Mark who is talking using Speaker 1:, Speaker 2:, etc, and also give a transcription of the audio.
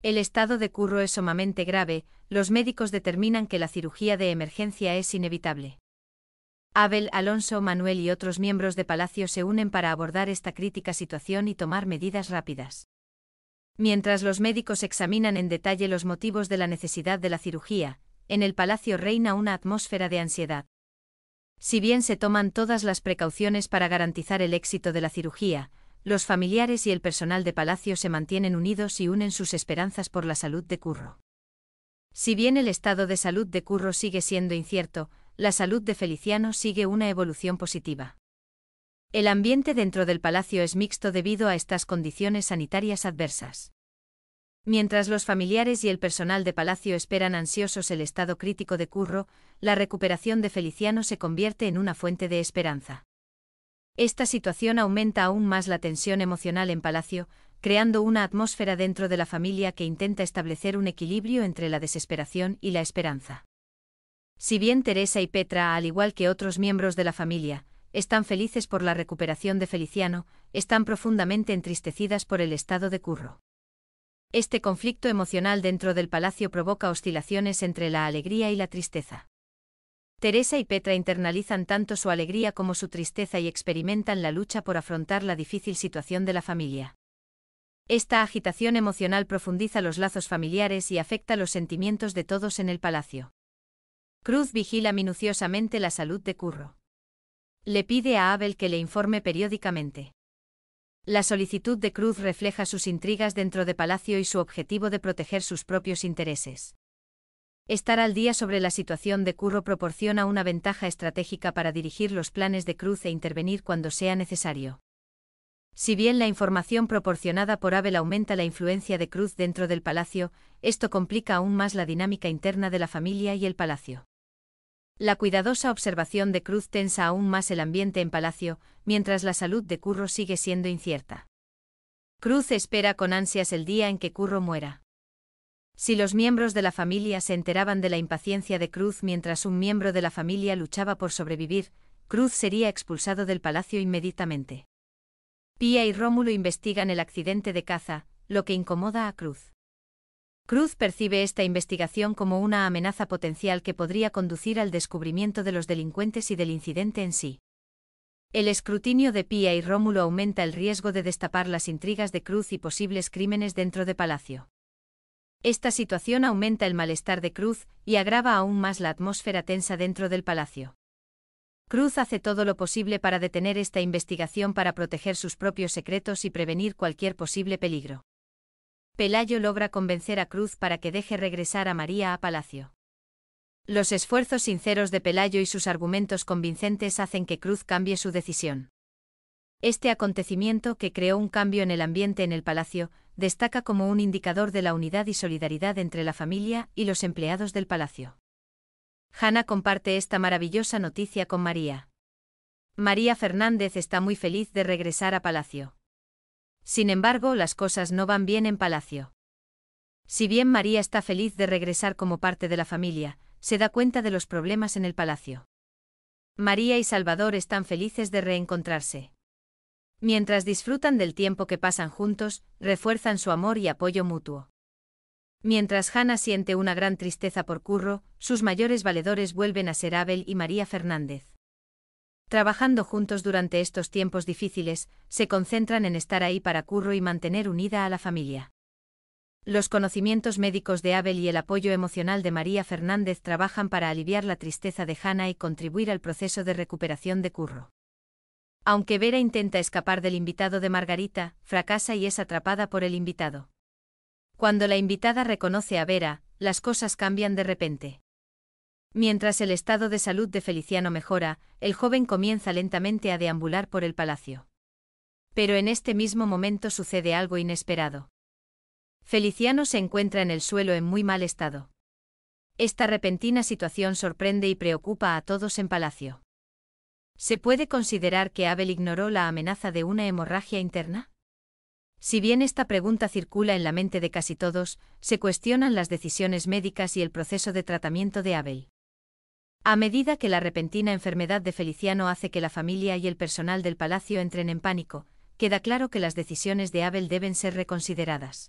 Speaker 1: El estado de Curro es sumamente grave, los médicos determinan que la cirugía de emergencia es inevitable. Abel, Alonso, Manuel y otros miembros de Palacio se unen para abordar esta crítica situación y tomar medidas rápidas. Mientras los médicos examinan en detalle los motivos de la necesidad de la cirugía, en el Palacio reina una atmósfera de ansiedad. Si bien se toman todas las precauciones para garantizar el éxito de la cirugía, los familiares y el personal de Palacio se mantienen unidos y unen sus esperanzas por la salud de Curro. Si bien el estado de salud de Curro sigue siendo incierto, la salud de Feliciano sigue una evolución positiva. El ambiente dentro del palacio es mixto debido a estas condiciones sanitarias adversas. Mientras los familiares y el personal de palacio esperan ansiosos el estado crítico de Curro, la recuperación de Feliciano se convierte en una fuente de esperanza. Esta situación aumenta aún más la tensión emocional en Palacio, creando una atmósfera dentro de la familia que intenta establecer un equilibrio entre la desesperación y la esperanza. Si bien Teresa y Petra, al igual que otros miembros de la familia, están felices por la recuperación de Feliciano, están profundamente entristecidas por el estado de Curro. Este conflicto emocional dentro del palacio provoca oscilaciones entre la alegría y la tristeza. Teresa y Petra internalizan tanto su alegría como su tristeza y experimentan la lucha por afrontar la difícil situación de la familia. Esta agitación emocional profundiza los lazos familiares y afecta los sentimientos de todos en el palacio. Cruz vigila minuciosamente la salud de Curro. Le pide a Abel que le informe periódicamente. La solicitud de Cruz refleja sus intrigas dentro de Palacio y su objetivo de proteger sus propios intereses. Estar al día sobre la situación de Curro proporciona una ventaja estratégica para dirigir los planes de Cruz e intervenir cuando sea necesario. Si bien la información proporcionada por Abel aumenta la influencia de Cruz dentro del palacio, esto complica aún más la dinámica interna de la familia y el palacio. La cuidadosa observación de Cruz tensa aún más el ambiente en palacio, mientras la salud de Curro sigue siendo incierta. Cruz espera con ansias el día en que Curro muera. Si los miembros de la familia se enteraban de la impaciencia de Cruz mientras un miembro de la familia luchaba por sobrevivir, Cruz sería expulsado del palacio inmediatamente. Pía y Rómulo investigan el accidente de caza, lo que incomoda a Cruz. Cruz percibe esta investigación como una amenaza potencial que podría conducir al descubrimiento de los delincuentes y del incidente en sí. El escrutinio de Pía y Rómulo aumenta el riesgo de destapar las intrigas de Cruz y posibles crímenes dentro de Palacio. Esta situación aumenta el malestar de Cruz y agrava aún más la atmósfera tensa dentro del palacio. Cruz hace todo lo posible para detener esta investigación para proteger sus propios secretos y prevenir cualquier posible peligro. Pelayo logra convencer a Cruz para que deje regresar a María a Palacio. Los esfuerzos sinceros de Pelayo y sus argumentos convincentes hacen que Cruz cambie su decisión. Este acontecimiento, que creó un cambio en el ambiente en el palacio, destaca como un indicador de la unidad y solidaridad entre la familia y los empleados del palacio. Hannah comparte esta maravillosa noticia con María. María Fernández está muy feliz de regresar a Palacio. Sin embargo, las cosas no van bien en Palacio. Si bien María está feliz de regresar como parte de la familia, se da cuenta de los problemas en el Palacio. María y Salvador están felices de reencontrarse. Mientras disfrutan del tiempo que pasan juntos, refuerzan su amor y apoyo mutuo. Mientras Hannah siente una gran tristeza por Curro, sus mayores valedores vuelven a ser Abel y María Fernández. Trabajando juntos durante estos tiempos difíciles, se concentran en estar ahí para Curro y mantener unida a la familia. Los conocimientos médicos de Abel y el apoyo emocional de María Fernández trabajan para aliviar la tristeza de Hanna y contribuir al proceso de recuperación de Curro. Aunque Vera intenta escapar del invitado de Margarita, fracasa y es atrapada por el invitado. Cuando la invitada reconoce a Vera, las cosas cambian de repente. Mientras el estado de salud de Feliciano mejora, el joven comienza lentamente a deambular por el palacio. Pero en este mismo momento sucede algo inesperado. Feliciano se encuentra en el suelo en muy mal estado. Esta repentina situación sorprende y preocupa a todos en palacio. ¿Se puede considerar que Abel ignoró la amenaza de una hemorragia interna? Si bien esta pregunta circula en la mente de casi todos, se cuestionan las decisiones médicas y el proceso de tratamiento de Abel. A medida que la repentina enfermedad de Feliciano hace que la familia y el personal del palacio entren en pánico, queda claro que las decisiones de Abel deben ser reconsideradas.